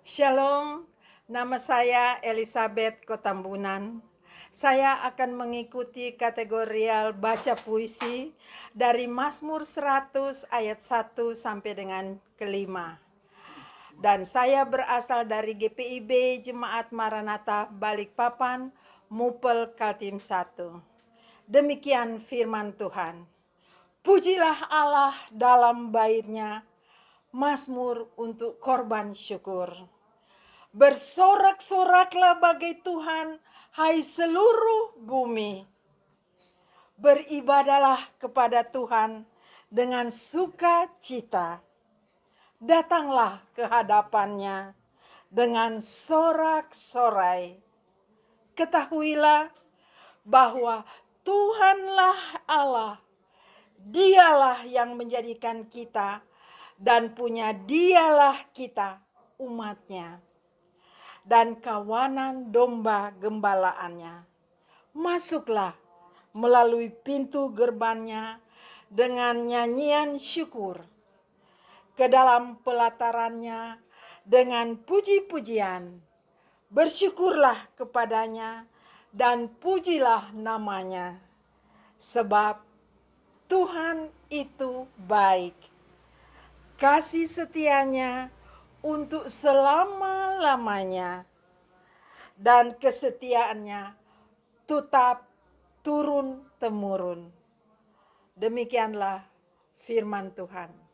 Shalom, nama saya Elizabeth Kotambunan. Saya akan mengikuti kategorial baca puisi dari Mazmur 100 ayat 1 sampai dengan kelima. Dan saya berasal dari GPIB Jemaat Maranatha Balikpapan, Mupel Kaltim 1. Demikian firman Tuhan. Pujilah Allah dalam baitnya Mazmur untuk korban syukur. Bersorak-soraklah bagi Tuhan, hai seluruh bumi. Beribadalah kepada Tuhan dengan sukacita. Datanglah ke hadapannya dengan sorak-sorai. Ketahuilah bahwa Tuhanlah Allah, Dialah yang menjadikan kita dan punya dialah kita umatnya dan kawanan domba gembalaannya. Masuklah melalui pintu gerbannya dengan nyanyian syukur ke dalam pelatarannya dengan puji-pujian. Bersyukurlah kepadanya dan pujilah namanya. Sebab Tuhan itu baik kasih setianya untuk selama-lamanya dan kesetiaannya tetap turun temurun. Demikianlah firman Tuhan.